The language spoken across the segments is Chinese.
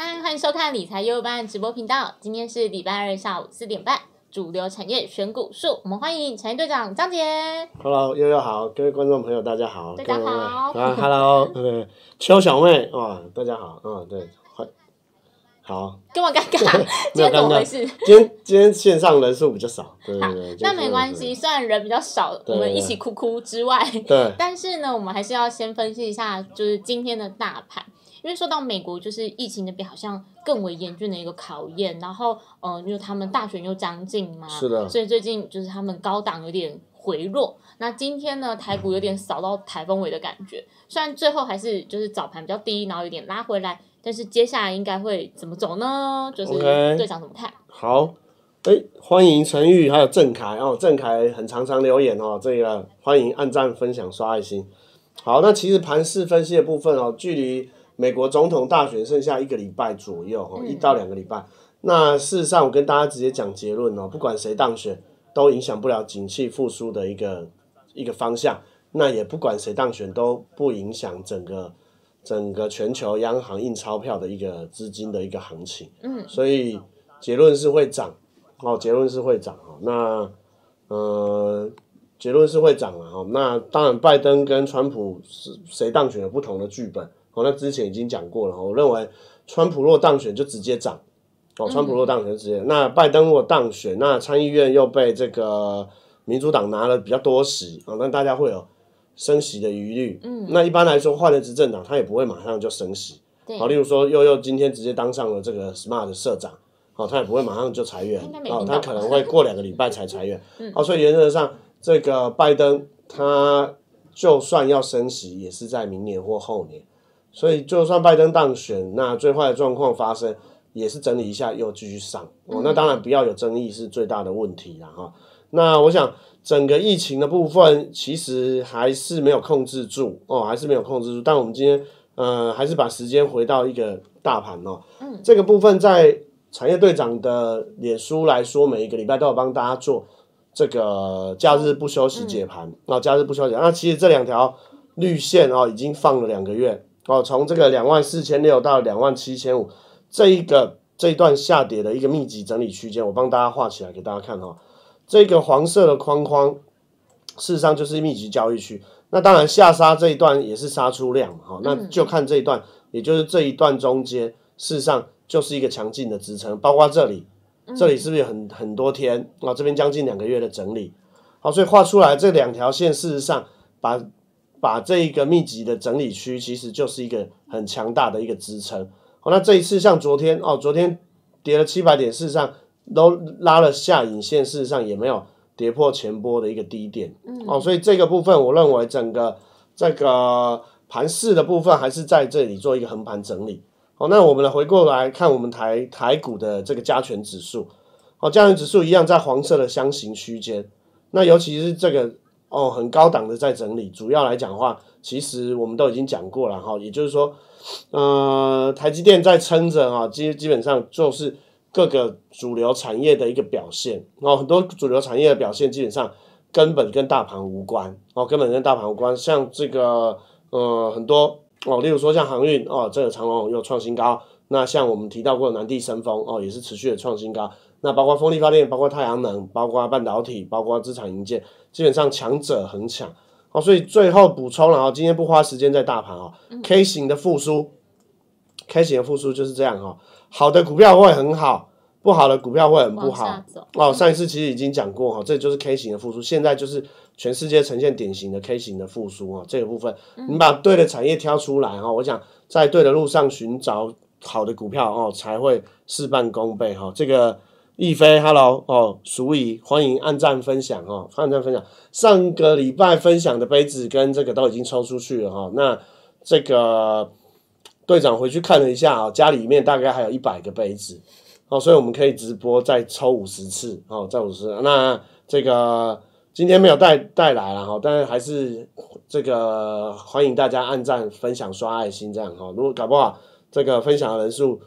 嗨，欢迎收看理财优优班直播频道。今天是礼拜二下午四点半，主流产业选股术。我们欢迎产业队长张杰。Hello，悠悠好，各位观众朋友，大家好。大家好。啊，Hello，对，邱小妹啊，大家好。嗯，对，好。这么尴尬，今天怎么回事？今天今天线上人数比较少。对对对。那没关系，虽然人比较少，我们一起哭哭之外，对。但是呢，我们还是要先分析一下，就是今天的大盘。因为说到美国，就是疫情那边好像更为严峻的一个考验，然后，嗯，就他们大选又将近嘛，是的，所以最近就是他们高档有点回落。那今天呢，台股有点扫到台风尾的感觉，虽然最后还是就是早盘比较低，然后有点拉回来，但是接下来应该会怎么走呢？就是队长怎么看？好，哎，欢迎陈玉，还有郑凯哦，郑凯很常常留言哦，这个欢迎按赞、分享、刷爱心。好，那其实盘市分析的部分哦，距离。美国总统大选剩下一个礼拜左右，哈，一到两个礼拜。那事实上，我跟大家直接讲结论哦，不管谁当选，都影响不了景气复苏的一个一个方向。那也不管谁当选，都不影响整个整个全球央行印钞票的一个资金的一个行情。嗯。所以结论是会涨，哦，结论是会涨哦。那，呃，结论是会涨啊。哦，那当然，拜登跟川普是谁当选有不同的剧本。我那之前已经讲过了，我认为川普若当选就直接涨，哦，川普若当选直接。那拜登若当选，那参议院又被这个民主党拿了比较多席啊，那大家会有升席的疑虑。嗯，那一般来说换了执政党，他也不会马上就升席。对。好，例如说，又又今天直接当上了这个 smart 社长，好，他也不会马上就裁员。哦，他可能会过两个礼拜才裁员。嗯。哦，所以原则上，这个拜登他就算要升席，也是在明年或后年。所以，就算拜登当选，那最坏的状况发生，也是整理一下又继续上哦。那当然，不要有争议是最大的问题了哈。那我想，整个疫情的部分其实还是没有控制住哦，还是没有控制住。但我们今天，呃，还是把时间回到一个大盘哦。嗯。这个部分在产业队长的脸书来说，每一个礼拜都有帮大家做这个假日不休息解盘那假日不休息。那其实这两条绿线哦，已经放了两个月。哦，从这个两万四千六到两万七千五，这一个这一段下跌的一个密集整理区间，我帮大家画起来给大家看哈。这个黄色的框框，事实上就是密集交易区。那当然下杀这一段也是杀出量嘛，好，那就看这一段，也就是这一段中间，事实上就是一个强劲的支撑，包括这里，这里是不是很很多天啊？这边将近两个月的整理，好，所以画出来这两条线，事实上把。把这一个密集的整理区，其实就是一个很强大的一个支撑。好，那这一次像昨天哦，昨天跌了七百点，事实上都拉了下影线，事实上也没有跌破前波的一个低点。嗯。哦，所以这个部分，我认为整个这个盘市的部分还是在这里做一个横盘整理。好，那我们来回过来看我们台台股的这个加权指数。好，加权指数一样在黄色的箱型区间。那尤其是这个。哦，很高档的在整理，主要来讲的话，其实我们都已经讲过了哈，也就是说，呃，台积电在撑着啊，基基本上就是各个主流产业的一个表现，然后很多主流产业的表现基本上根本跟大盘无关，哦，根本跟大盘无关，像这个呃很多哦，例如说像航运哦，这个长隆又创新高，那像我们提到过南地生风哦，也是持续的创新高。那包括风力发电，包括太阳能，包括半导体，包括资产硬件，基本上强者恒强。好，所以最后补充，了哦，今天不花时间在大盘啊，K 型的复苏，K 型的复苏就是这样哈。好的股票会很好，不好的股票会很不好。哦，上一次其实已经讲过哈，这就是 K 型的复苏。现在就是全世界呈现典型的 K 型的复苏啊，这个部分你把对的产业挑出来，哈、我想在对的路上寻找好的股票哦，才会事半功倍哈。这个。逸飞，Hello，哦，所以欢迎按赞分享哦，按赞分享。上个礼拜分享的杯子跟这个都已经抽出去了哈，那这个队长回去看了一下啊，家里面大概还有一百个杯子哦，所以我们可以直播再抽五十次哦，再五十。那这个今天没有带带来了哈，但是还是这个欢迎大家按赞分享刷爱心这样哈，如果搞不好这个分享的人数。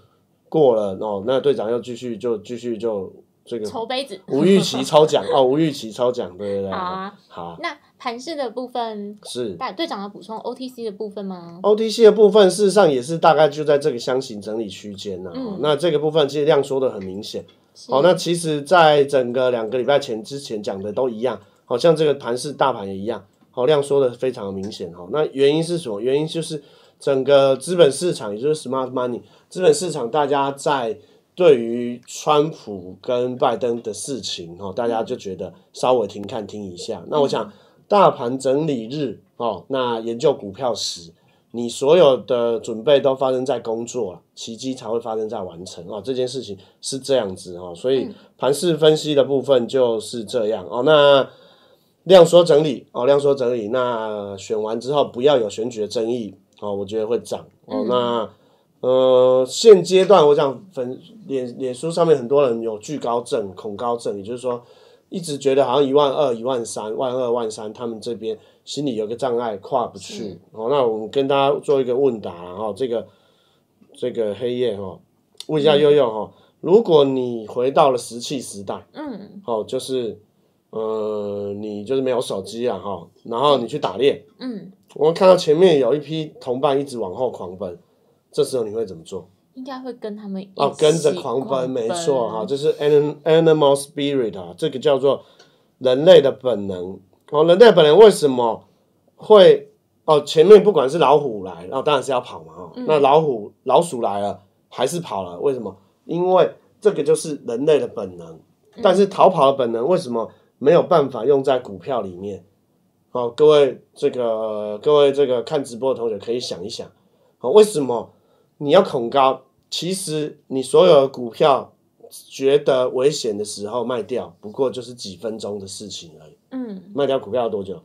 过了哦，那队长又继续就继续就这个筹杯子。吴玉琪抽奖哦，吴玉琪抽奖，对对对。好啊，好。那盘式的部分是，但队长要补充 O T C 的部分吗？O T C 的部分事实上也是大概就在这个箱型整理区间呢。嗯，那这个部分其实量缩的很明显。好，那其实，在整个两个礼拜前之前讲的都一样，好像这个盘市大盘也一样。好，量缩的非常明显。好，那原因是什么？原因就是。整个资本市场，也就是 smart money，资本市场，大家在对于川普跟拜登的事情哦，大家就觉得稍微听看听一下。那我想，大盘整理日哦，那研究股票时，你所有的准备都发生在工作了，奇迹才会发生在完成哦。这件事情是这样子哦，所以盘势分析的部分就是这样哦。那量缩整理哦，量缩整理，那选完之后不要有选举的争议。哦，我觉得会涨哦。那呃，现阶段我想粉脸脸书上面很多人有惧高症、恐高症，也就是说，一直觉得好像一万二、一万三、万二、万三，他们这边心里有个障碍跨不去。哦，那我跟大家做一个问答啊。后这个这个黑夜哈，问一下悠悠哈，如果你回到了石器时代，嗯，好，就是呃，你就是没有手机啊，哈，然后你去打猎，嗯。我看到前面有一批同伴一直往后狂奔，这时候你会怎么做？应该会跟他们一哦，跟着狂奔，没错哈，就是 animal n i m a l spirit 啊，这个叫做人类的本能。哦，人类本能为什么会哦？前面不管是老虎来，那当然是要跑嘛。哦，那老虎、老鼠来了还是跑了？为什么？因为这个就是人类的本能。但是逃跑的本能为什么没有办法用在股票里面？好，各位这个各位这个看直播的同学可以想一想，好，为什么你要恐高？其实你所有的股票觉得危险的时候卖掉，不过就是几分钟的事情而已。嗯，卖掉股票要多久？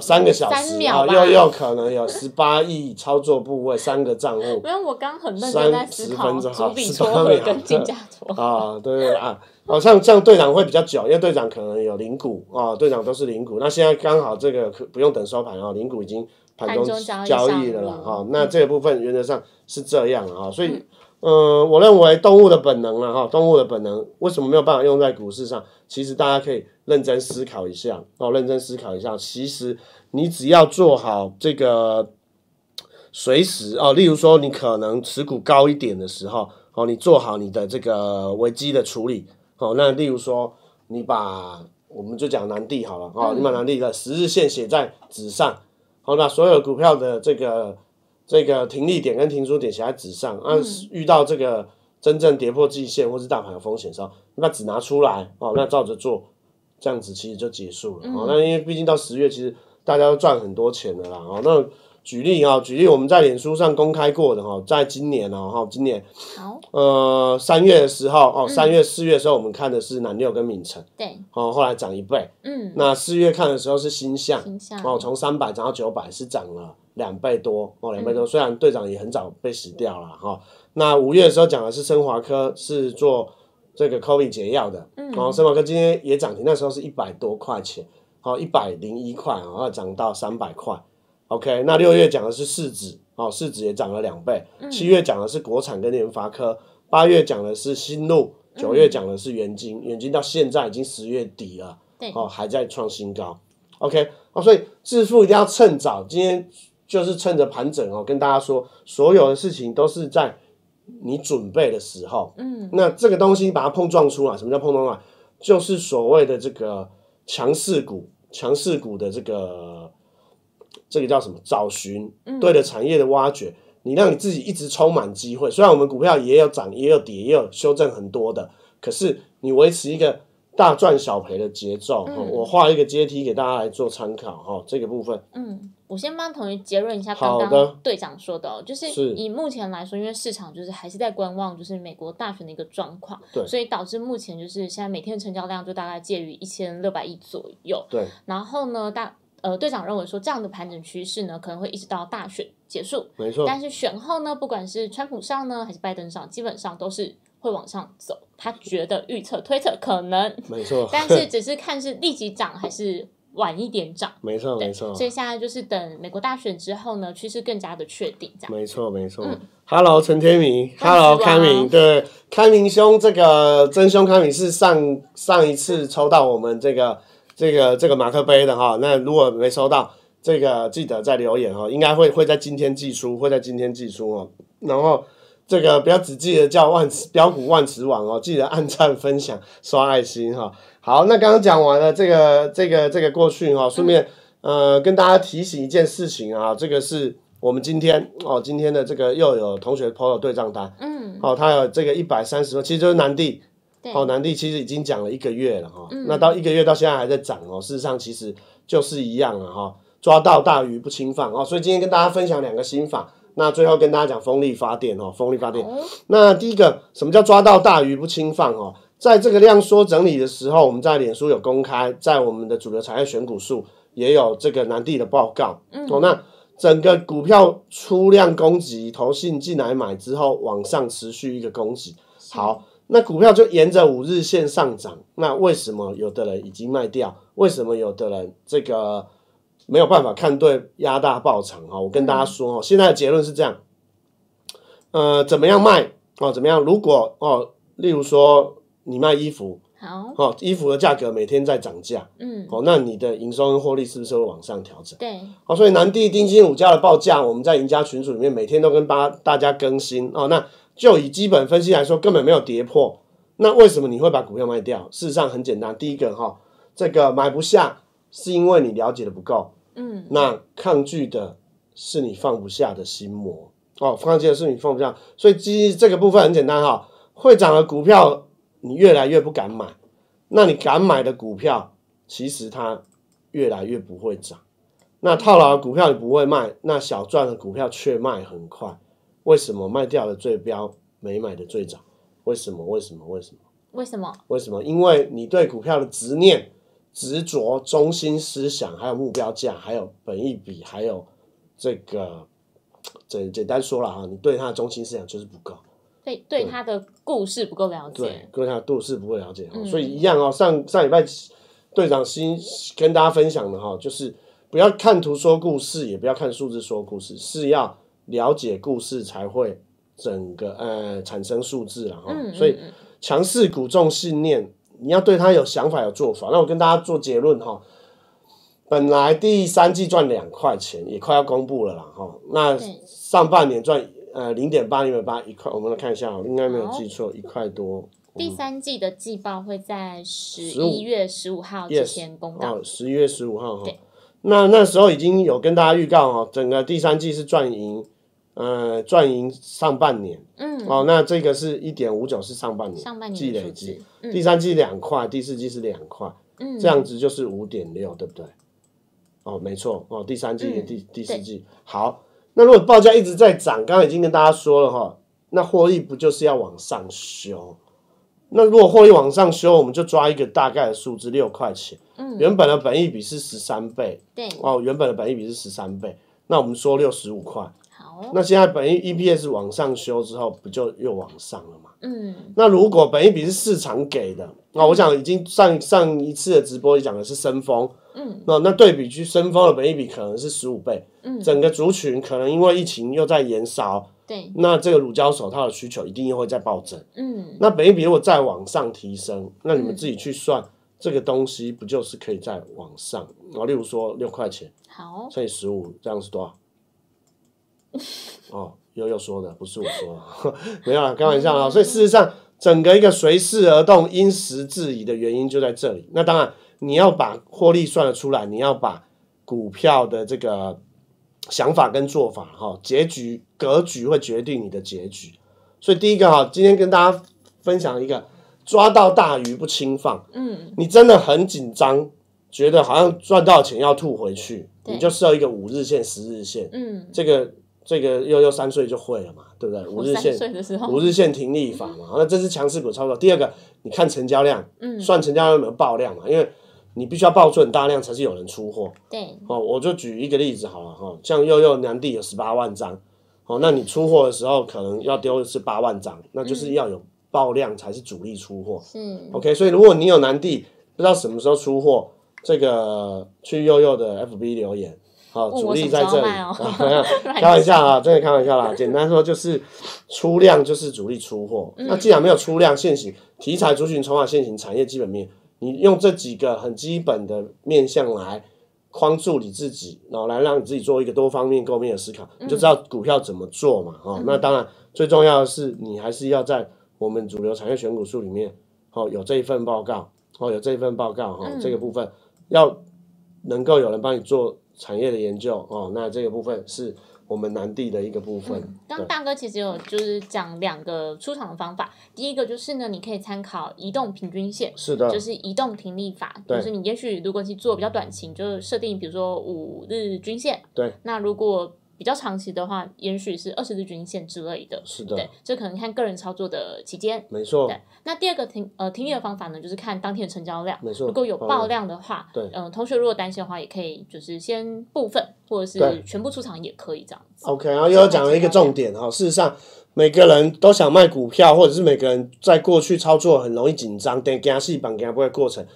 三个小时？啊，又又可能有十八亿操作部位，三个账户。没有，我刚很认真在思考，做笔错更更加错啊！对啊。哦，像像队长会比较久，因为队长可能有零股啊，队长都是零股。那现在刚好这个可不用等收盘啊，零股已经盘中交易了啦。哈，那这一部分原则上是这样啊。所以，嗯，我认为动物的本能了哈，动物的本能为什么没有办法用在股市上？其实大家可以认真思考一下哦，认真思考一下。其实你只要做好这个，随时哦，例如说你可能持股高一点的时候哦，你做好你的这个危机的处理。好，那例如说，你把我们就讲南地好了，哦，你把南地的十日线写在纸上，好，把所有股票的这个这个停利点跟停输点写在纸上，那遇到这个真正跌破季线或是大盘有风险的时候，你把纸拿出来，哦，那照着做，这样子其实就结束了。哦，那因为毕竟到十月，其实大家都赚很多钱的啦，哦，那。举例啊，举例我们在脸书上公开过的哈，在今年呢哈，今年好呃三月十候哦，三月四月的时候我们看的是南六跟敏城，对哦，后来涨一倍，嗯，那四月看的时候是新向，哦，从三百涨到九百是涨了两倍多哦，两倍多，虽然队长也很早被死掉了哈，那五月的时候讲的是生华科是做这个 COVID 解药的，嗯哦，生华科今天也涨停，那时候是一百多块钱，好一百零一块哦，涨到三百块。OK，那六月讲的是市值，哦，市值也涨了两倍。七月讲的是国产跟联发科，八月讲的是新路，九月讲的是元晶，元晶到现在已经十月底了，哦，还在创新高。OK，哦，所以致富一定要趁早。今天就是趁着盘整哦，跟大家说，所有的事情都是在你准备的时候。嗯，那这个东西把它碰撞出来，什么叫碰撞出来？就是所谓的这个强势股，强势股的这个。这个叫什么？找寻对的产业的挖掘，你让你自己一直充满机会。虽然我们股票也有涨，也有跌，也有修正很多的，可是你维持一个大赚小赔的节奏。我画一个阶梯给大家来做参考。哈，这个部分，嗯，我先帮同学结论一下，刚刚队长说的，哦，就是以目前来说，因为市场就是还是在观望，就是美国大选的一个状况，对，所以导致目前就是现在每天成交量就大概介于一千六百亿左右，对，然后呢，大。呃，队长认为说这样的盘整趋势呢，可能会一直到大选结束。没错，但是选后呢，不管是川普上呢，还是拜登上，基本上都是会往上走。他觉得预测推测可能没错，但是只是看是立即涨还是晚一点涨。没错，没错。所以现在就是等美国大选之后呢，趋势更加的确定。没错，没错。Hello，陈天明，Hello，康明，对，康明兄这个真凶康明是上上一次抽到我们这个。这个这个马克杯的哈，那如果没收到，这个记得在留言哈，应该会会在今天寄出，会在今天寄出哦。然后这个不要只记得叫万标股万磁网哦，记得按赞、分享、刷爱心哈。好，那刚刚讲完了这个这个这个过去哈，顺便呃跟大家提醒一件事情啊，这个是我们今天哦今天的这个又有同学朋了对账单，嗯，哦，他有这个一百三十万，其实就是南地好，南地其实已经讲了一个月了哈，那到一个月到现在还在涨哦。事实上其实就是一样了哈，抓到大鱼不轻放哦。所以今天跟大家分享两个新法，那最后跟大家讲风力发电哦，风力发电。那第一个什么叫抓到大鱼不轻放哦？在这个量缩整理的时候，我们在脸书有公开，在我们的主流产业选股数也有这个南地的报告哦。那整个股票出量供给，投信进来买之后，往上持续一个供给。好。那股票就沿着五日线上涨，那为什么有的人已经卖掉？为什么有的人这个没有办法看对压大爆仓啊？我跟大家说哦，现在的结论是这样。呃，怎么样卖哦，怎么样？如果哦，例如说你卖衣服，好，哦，衣服的价格每天在涨价，嗯，哦，那你的营收跟获利是不是会往上调整？对，好，所以南地丁金五家的报价，我们在赢家群组里面每天都跟大大家更新哦，那。就以基本分析来说，根本没有跌破。那为什么你会把股票卖掉？事实上很简单，第一个哈，这个买不下，是因为你了解的不够。嗯，那抗拒的是你放不下的心魔哦，抗拒的是你放不下。所以，基实这个部分很简单哈，会涨的股票你越来越不敢买，那你敢买的股票，其实它越来越不会涨。那套牢的股票你不会卖，那小赚的股票却卖很快。为什么卖掉了最标，没买的最早？为什么？为什么？为什么？为什么？为什么？因为你对股票的执念、执着、中心思想，还有目标价，还有本益比，还有这个简简单说了哈，你对它的中心思想就是不够，对对它的故事不够了解，对它的故事不够了解所以一样哦。上上礼拜队长新跟大家分享的哈，就是不要看图说故事，也不要看数字说故事，是要。了解故事才会整个呃产生数字了哈，所以强势股重信念，你要对他有想法有做法。那我跟大家做结论哈，本来第三季赚两块钱也快要公布了啦哈，那上半年赚呃零点八零点八一块，我们来看一下，应该没有记错一块多。第三季的季报会在十一月十五号之前公告，十一月十五号哈。那那时候已经有跟大家预告哈，整个第三季是赚赢。呃，赚盈上半年，嗯，哦，那这个是一点五九是上半年，上半年，季累积，第三季两块，第四季是两块，嗯，这样子就是五点六，对不对？哦，没错，哦，第三季、第第四季，好，那如果报价一直在涨，刚刚已经跟大家说了哈，那获利不就是要往上修？那如果获利往上修，我们就抓一个大概的数字，六块钱，嗯，原本的本益比是十三倍，对，哦，原本的本益比是十三倍，那我们说六十五块。那现在本一 EPS 往上修之后，不就又往上了吗？嗯。那如果本一比是市场给的，那我想已经上上一次的直播讲的是升风，嗯。那那对比去升风的本一比可能是十五倍，嗯。整个族群可能因为疫情又在延烧，对。那这个乳胶手套的需求一定又会再暴增，嗯。那本一比如果再往上提升，那你们自己去算这个东西，不就是可以在往上？那例如说六块钱，好，乘以十五，这样是多少？悠悠说的不是我说，没有啦，开玩笑啦。所以事实上，整个一个随势而动、因时制宜的原因就在这里。那当然，你要把获利算的出来，你要把股票的这个想法跟做法哈，结局格局会决定你的结局。所以第一个哈，今天跟大家分享一个抓到大鱼不轻放。嗯，你真的很紧张，觉得好像赚到钱要吐回去，你就设一个五日线、十日线。嗯，这个。这个又又三岁就会了嘛，对不对？五日线五日线停利法嘛，那这是强势股操作。第二个，你看成交量，嗯，算成交量有没有爆量嘛？因为你必须要爆出很大量，才是有人出货。对，哦，我就举一个例子好了哈，像又又南地有十八万张，哦，那你出货的时候可能要丢的是八万张，那就是要有爆量才是主力出货。嗯，OK，所以如果你有南地不知道什么时候出货，这个去又又的 FB 留言。好，主力在这里。开玩笑啊，真的开玩笑啦。简单说就是出量就是主力出货。那既然没有出量，现行题材、族群、筹码现行、产业基本面，你用这几个很基本的面向来框住你自己，然后来让你自己做一个多方面、构面的思考，你就知道股票怎么做嘛。哦，那当然最重要的是，你还是要在我们主流产业选股术里面，哦，有这一份报告，哦，有这一份报告，哦，这个部分要能够有人帮你做。产业的研究哦，那这个部分是我们南地的一个部分。刚大哥其实有就是讲两个出场的方法，第一个就是呢，你可以参考移动平均线，是的，就是移动停利法，就是你也许如果去做比较短期，就设定比如说五日均线，对，那如果。比较长期的话，也许是二十日均线之类的。是的，对，这可能看个人操作的期间。没错。对，那第二个听呃听力的方法呢，就是看当天的成交量。没错。如果有爆量的话，对，嗯，同学如果担心的话，也可以就是先部分或者是全部出场也可以这样。OK，然后又讲了一个重点哈，事实上每个人都想卖股票，或者是每个人在过去操作很容易紧张，等加戏版加不会过程。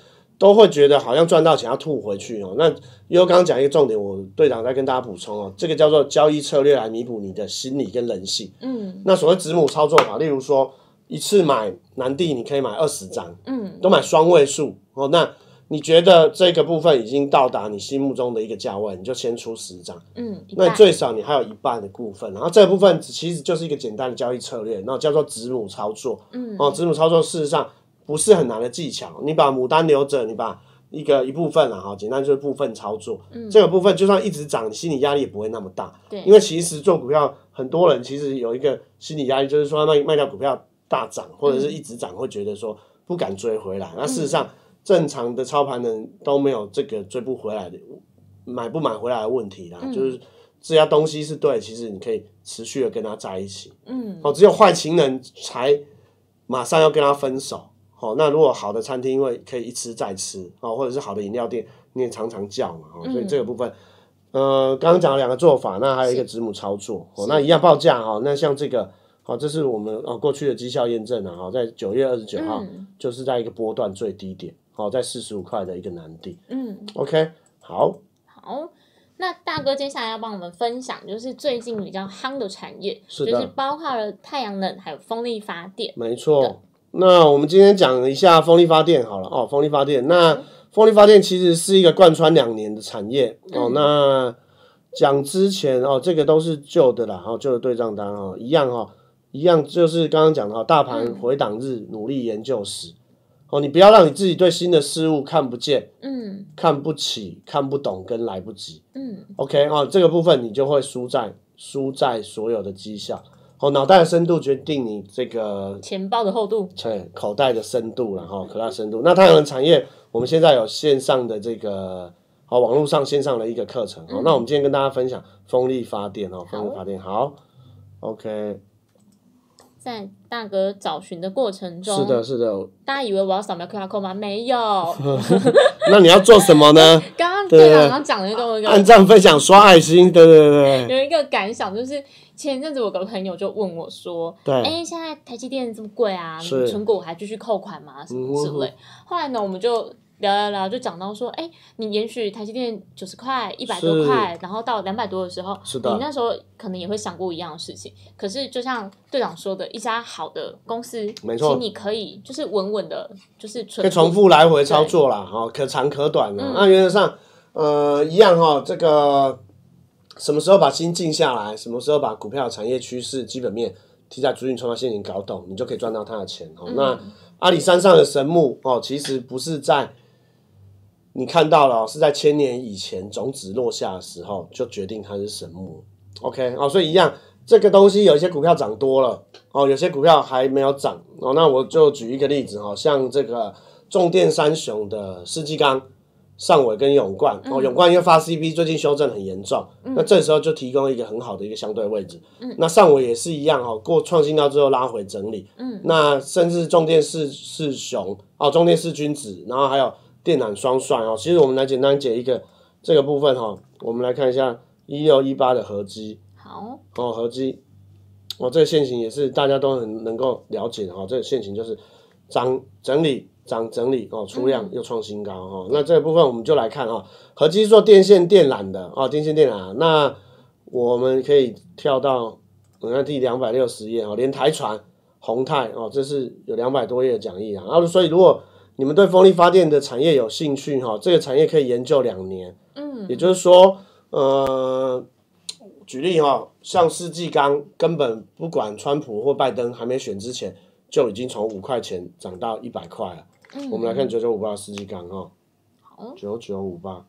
都会觉得好像赚到钱要吐回去哦。那又刚刚讲一个重点，我队长再跟大家补充哦，这个叫做交易策略来弥补你的心理跟人性。嗯。那所谓子母操作法，例如说一次买南地，你可以买二十张，嗯，都买双位数哦。那你觉得这个部分已经到达你心目中的一个价位，你就先出十张，嗯，那你最少你还有一半的部分，然后这部分其实就是一个简单的交易策略，然后叫做子母操作。嗯。哦，子母操作事实上。不是很难的技巧，你把牡丹留着，你把一个一部分了哈，简单就是部分操作，这个部分就算一直涨，心理压力也不会那么大。对，因为其实做股票，很多人其实有一个心理压力，就是说卖卖掉股票大涨，或者是一直涨，会觉得说不敢追回来。那事实上，正常的操盘人都没有这个追不回来的、买不买回来的问题啦。就是只要东西是对，其实你可以持续的跟他在一起。嗯，哦，只有坏情人才马上要跟他分手。哦，那如果好的餐厅，因为可以一吃再吃啊，或者是好的饮料店，你也常常叫嘛，哦，所以这个部分，呃，刚刚讲了两个做法，那还有一个子母操作，哦，那一样报价哈，那像这个，哦，这是我们哦过去的绩效验证啊，哦，在九月二十九号，就是在一个波段最低点，哦，在四十五块的一个难地，嗯，OK，好，好，那大哥接下来要帮我们分享，就是最近比较夯的产业，就是包括了太阳能还有风力发电，没错。那我们今天讲一下风力发电好了哦，风力发电。那风力发电其实是一个贯穿两年的产业哦。那讲之前哦，这个都是旧的啦，哦，旧的对账单哦，一样哈，一样就是刚刚讲的哈，大盘回档日努力研究时，哦，你不要让你自己对新的事物看不见，嗯，看不起，看不懂跟来不及，嗯，OK 哦，这个部分你就会输在输在所有的绩效。哦，脑袋的深度决定你这个钱包的厚度，对，口袋的深度然后口袋深度。那太阳能产业，我们现在有线上的这个，好，网络上线上的一个课程。好，那我们今天跟大家分享风力发电哦，风力发电。好，OK。在大哥找寻的过程中，是的，是的。大家以为我要扫描 QR code 吗？没有。那你要做什么呢？刚刚队长刚讲了一个，按赞、分享、刷爱心。对对对。有一个感想就是。前阵子我个朋友就问我说：“哎，现在台积电这么贵啊，存股还继续扣款吗？什么之类？”后来呢，我们就聊聊聊，就讲到说：“哎，你也许台积电九十块、一百多块，然后到两百多的时候，你那时候可能也会想过一样的事情。可是，就像队长说的，一家好的公司，没错，你可以就是稳稳的，就是可以重复来回操作啦，哈，可长可短。那原则上，呃，一样哈，这个。”什么时候把心静下来？什么时候把股票、产业趋势、基本面、题材、资金、创新点搞懂，你就可以赚到他的钱哦。那阿里山上的神木哦，其实不是在你看到了，是在千年以前种子落下的时候就决定它是神木。OK 哦，所以一样，这个东西有一些股票涨多了哦，有些股票还没有涨哦。那我就举一个例子哈，像这个重电三雄的世纪钢。上尾跟永冠哦，永冠因为发 C B 最近修正很严重，那这时候就提供一个很好的一个相对位置。那上尾也是一样哈，过创新到最后拉回整理。嗯，那甚至中电是是熊哦，中电是君子，然后还有电缆双算哦。其实我们来简单解一个这个部分哈，我们来看一下一六一八的合击。好哦，合击哦，这个线型也是大家都很能够了解哈，这个线型就是整整理。涨整理哦，出量又创新高哦，那这一部分我们就来看哦，合基做电线电缆的哦，电线电缆，那我们可以跳到我看第两百六十页哦，连台船、宏泰哦，这是有两百多页的讲义啊。啊，所以如果你们对风力发电的产业有兴趣哈，这个产业可以研究两年。嗯，也就是说，呃，举例哈，像世纪刚根本不管川普或拜登还没选之前，就已经从五块钱涨到一百块了。我们来看九九五八司机钢哈，九九五八，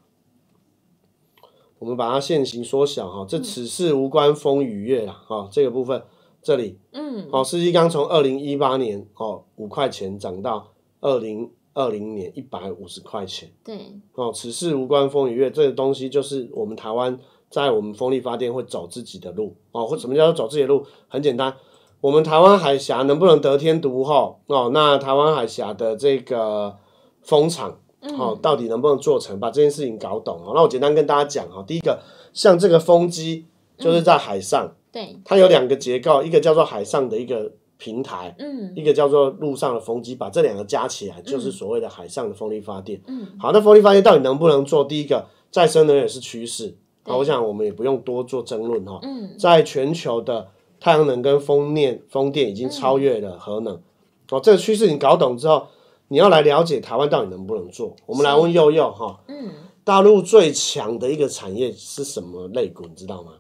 我们把它线型缩小哈，这此事无关风雨月啦哈，这个部分这里，嗯，好，司机刚从二零一八年哦五块钱涨到二零二零年一百五十块钱，对，哦，此事无关风雨月，这个东西就是我们台湾在我们风力发电会走自己的路，哦，或什么叫做走自己的路，很简单。我们台湾海峡能不能得天独厚？哦，那台湾海峡的这个风场，好，到底能不能做成？把这件事情搞懂。哦，那我简单跟大家讲啊。第一个，像这个风机，就是在海上，对，它有两个结构，一个叫做海上的一个平台，嗯，一个叫做陆上的风机，把这两个加起来，就是所谓的海上的风力发电。嗯，好，那风力发电到底能不能做？第一个，再生能源是趋势，啊，我想我们也不用多做争论哈。嗯，在全球的。太阳能跟风电，风电已经超越了核能，哦，这个趋势你搞懂之后，你要来了解台湾到底能不能做。我们来问佑佑哈，嗯，大陆最强的一个产业是什么类股，你知道吗？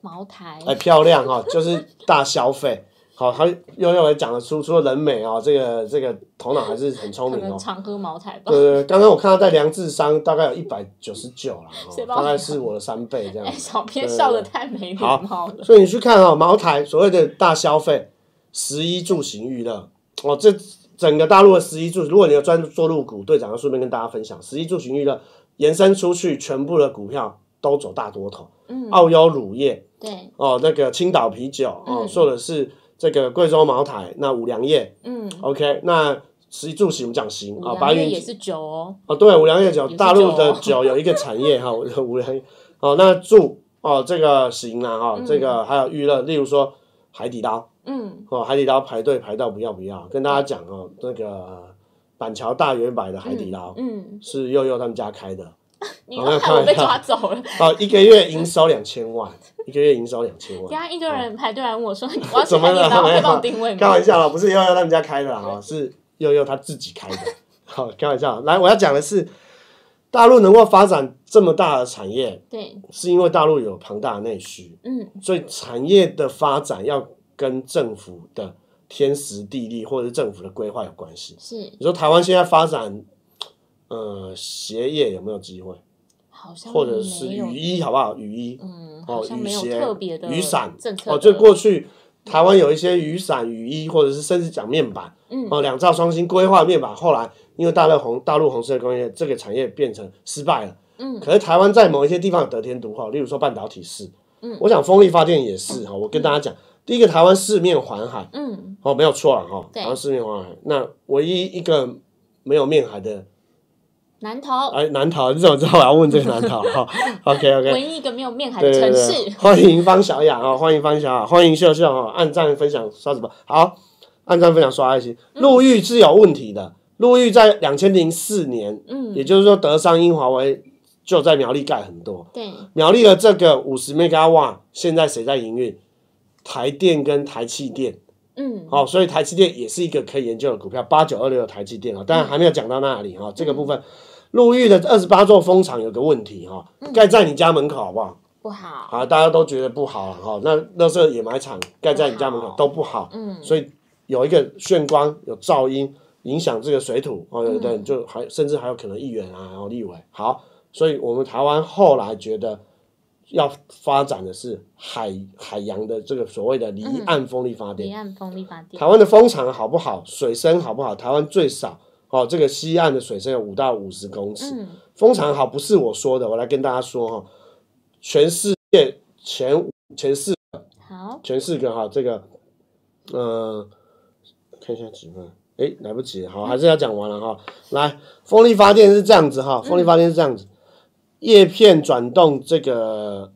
茅台。哎，漂亮哈，就是大消费。好，他又又来讲了，出除了人美啊，这个这个头脑还是很聪明哦。常喝茅台吧。对对，刚刚我看他在量智商，大概有一百九十九了，大概是我的三倍这样。小偏笑的太没礼貌了。所以你去看啊，茅台所谓的大消费，十一柱行娱乐哦，这整个大陆的十一柱，如果你要专注做入股，队长要顺便跟大家分享，十一柱行娱乐延伸出去，全部的股票都走大多头。嗯，澳优乳业，对哦，那个青岛啤酒哦，做的是。这个贵州茅台，那五粮液，嗯，OK，那十行我们讲行啊，白云也是酒哦，哦，对，五粮液酒，大陆的酒有一个产业哈，五粮，哦，那住哦，这个行啊，哈，这个还有娱乐，例如说海底捞，嗯，哦，海底捞排队排到不要不要，跟大家讲哦，那个板桥大圆百的海底捞，嗯，是佑佑他们家开的。你害我被抓走了！好，一个月营收两千万，一个月营收两千万。刚刚一堆人排队来问我说：“你要 怎么了？”没有开定位？”开玩笑了，不是悠悠他们家开的啊，是悠悠他自己开的。好，开玩笑。来，我要讲的是，大陆能够发展这么大的产业，对，是因为大陆有庞大的内需。嗯，所以产业的发展要跟政府的天时地利，或者是政府的规划有关系。是，你说台湾现在发展？呃，鞋业有没有机会？好像或者是雨衣，好不好？雨衣，嗯，哦，雨鞋、雨伞，哦，就过去台湾有一些雨伞、雨衣，或者是甚至讲面板，嗯，哦，两兆双星规划面板，后来因为大陆红，大陆红色工业这个产业变成失败了，嗯，可是台湾在某一些地方得天独厚，例如说半导体是，嗯，我想风力发电也是哈。我跟大家讲，第一个台湾四面环海，嗯，哦，没有错啊，哈，台湾四面环海，那唯一一个没有面海的。南投哎，南投 你怎么知道我要问这个南投哈？OK OK，文艺一个没有面海的城市。欢迎方小雅哦，欢迎方小雅，欢迎秀秀哦，按赞分享刷什么？好，按赞分享刷爱心。陆玉是有问题的，陆玉在两千零四年，嗯，也就是说德商英华为就在苗栗盖很多。对，苗栗的这个五十 meg t 现在谁在营运？台电跟台气电，嗯，好，所以台气电也是一个可以研究的股票，八九二六的台气电啊，当然还没有讲到那里啊，这个部分。陆域的二十八座风场有个问题哈，盖在你家门口好不好？不好。好，大家都觉得不好了哈。那那时候掩埋场盖在你家门口都不好，嗯，所以有一个眩光、有噪音，影响这个水土哦，对，就还甚至还有可能议员啊、立委。好，所以我们台湾后来觉得要发展的是海海洋的这个所谓的离岸风力发电。离岸风力发电。台湾的风场好不好？水深好不好？台湾最少。哦，这个西岸的水深有五到五十公尺，风常好。不是我说的，我来跟大家说哈。全世界前前四个，好，前四个哈，这个，嗯，看一下几分，哎，来不及，好，还是要讲完了哈。来，风力发电是这样子哈，风力发电是这样子，叶片转动这个，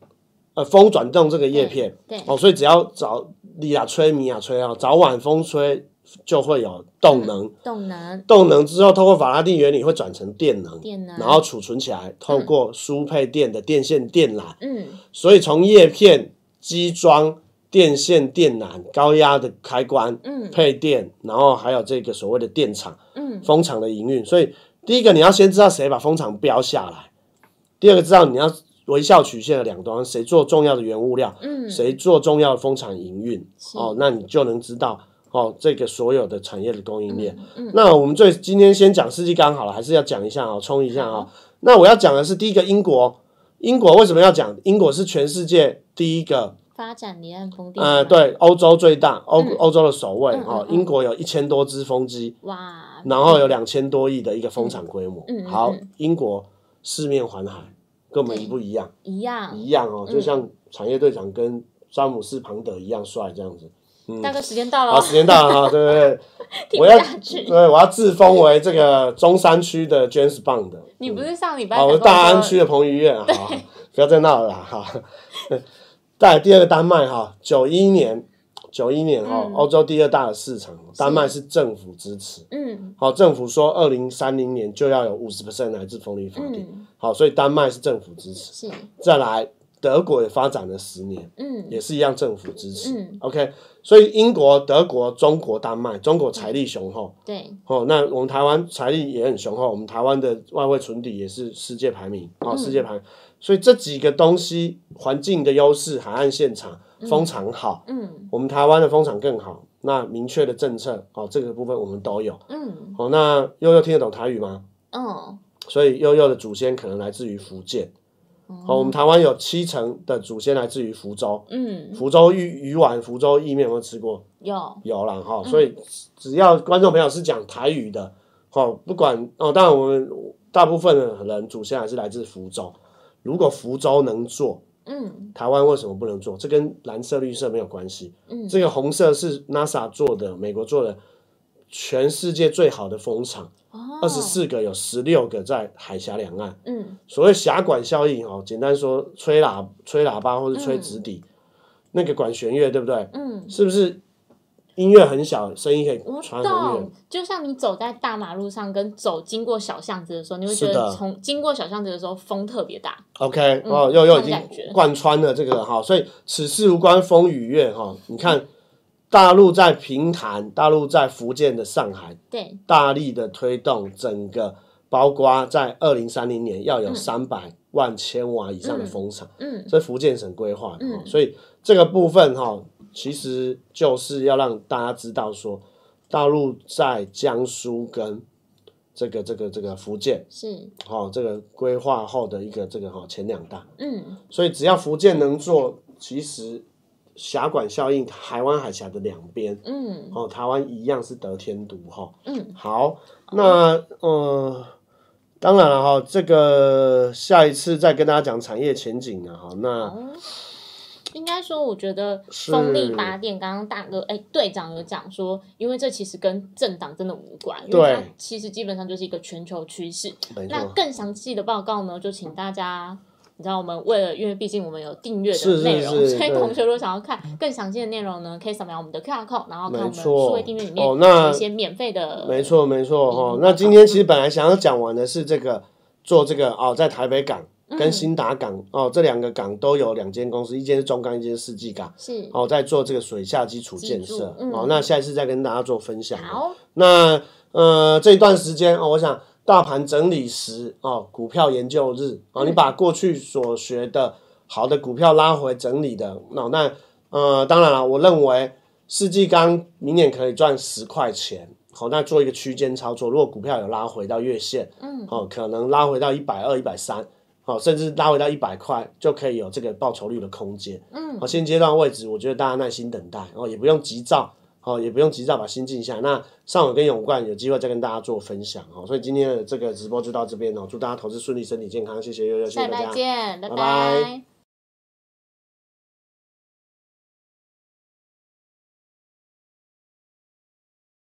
呃，风转动这个叶片，对，哦，所以只要早，你啊吹，你啊吹啊，早晚风吹。就会有动能，动能，动能之后通过法拉第原理会转成电能，电能，然后储存起来，透过输配电的电线电缆，嗯，所以从叶片、机装、电线电缆、高压的开关，嗯，配电，然后还有这个所谓的电厂，嗯，风场的营运，所以第一个你要先知道谁把风场标下来，第二个知道你要微笑曲线的两端谁做重要的原物料，嗯，谁做重要的风场营运，哦，那你就能知道。哦，这个所有的产业的供应链，嗯，那我们最今天先讲四季刚好了，还是要讲一下啊，冲一下啊。那我要讲的是第一个英国，英国为什么要讲？英国是全世界第一个发展离岸风电，呃，对，欧洲最大，欧欧洲的首位啊。英国有一千多只风机，哇，然后有两千多亿的一个风场规模。嗯，好，英国四面环海，跟我们不一样，一样，一样哦，就像产业队长跟詹姆斯庞德一样帅这样子。大哥，时间到了。好，时间到了哈，对不对？我要对，我要自封为这个中山区的 j a z s Band 的。你不是上礼拜？哦，我大安区的彭于晏好，不要再闹了哈。嗯。再来第二个丹麦哈，九一年，九一年哈，欧洲第二大的市场，丹麦是政府支持。嗯。好，政府说二零三零年就要有五十 percent 来自风力发电。嗯。好，所以丹麦是政府支持。是。再来。德国也发展了十年，嗯，也是一样政府支持，嗯，OK，所以英国、德国、中国、丹麦，中国财力雄厚，对，哦，那我们台湾财力也很雄厚，我们台湾的外汇存底也是世界排名，啊，世界排，名。所以这几个东西，环境的优势，海岸现场，风场好，嗯，我们台湾的风场更好，那明确的政策，哦，这个部分我们都有，嗯，哦，那悠悠听得懂台语吗？嗯，所以悠悠的祖先可能来自于福建。好，我们台湾有七成的祖先来自于福州。嗯，福州鱼鱼丸、福州意面有没有吃过？有，有啦。哈，所以只要观众朋友是讲台语的，哦，不管哦，当然我们大部分的人祖先还是来自福州。如果福州能做，嗯，台湾为什么不能做？这跟蓝色、绿色没有关系。嗯，这个红色是 NASA 做的，美国做的。全世界最好的风场，二十四个有十六个在海峡两岸。嗯，所谓狭管效应哦，简单说，吹喇吹喇叭或者吹直笛那个管弦乐对不对？嗯，是不是音乐很小，声音可以传很远？就像你走在大马路上，跟走经过小巷子的时候，你会觉得从经过小巷子的时候风特别大。OK，哦，又又已经贯穿了这个哈，所以此事无关风雨月哈，你看。大陆在平潭，大陆在福建的上海，对，大力的推动整个，包括在二零三零年要有三百万千瓦以上的风场，嗯，这福建省规划的，所以这个部分哈，其实就是要让大家知道说，大陆在江苏跟这个这个这个福建是，好这个规划后的一个这个哈前两大，嗯，所以只要福建能做，其实。峡管效应，台湾海峡的两边，嗯，哦，台湾一样是得天独厚，嗯，好，那呃，当然了哈，这个下一次再跟大家讲产业前景呢，哈，那应该说，我觉得风力发电，刚刚大哥，哎，队长有讲说，因为这其实跟政党真的无关，因为对，其实基本上就是一个全球趋势，那更详细的报告呢，就请大家。你知道我们为了，因为毕竟我们有订阅的内容，所以同学如果想要看更详细的内容呢，可以扫描我们的 QR code，然后看我们数位订阅里面一些免费的。没错没错哦，那今天其实本来想要讲完的是这个做这个哦，在台北港跟新达港哦，这两个港都有两间公司，一间是中钢，一间是世纪港，是哦，在做这个水下基础建设哦。那下一次再跟大家做分享。好，那呃这一段时间哦，我想。大盘整理时，哦，股票研究日，哦，你把过去所学的好的股票拉回整理的，那，呃，当然了，我认为世纪刚明年可以赚十块钱，哦，那做一个区间操作，如果股票有拉回到月线，嗯，哦，可能拉回到一百二、一百三，好，甚至拉回到一百块，就可以有这个报酬率的空间，嗯，哦，现阶段位置，我觉得大家耐心等待，哦，也不用急躁。哦，也不用急躁，把心静下。那上午跟永冠有机会再跟大家做分享哦。所以今天的这个直播就到这边哦，祝大家投资顺利，身体健康，谢谢悠悠，大见，拜拜。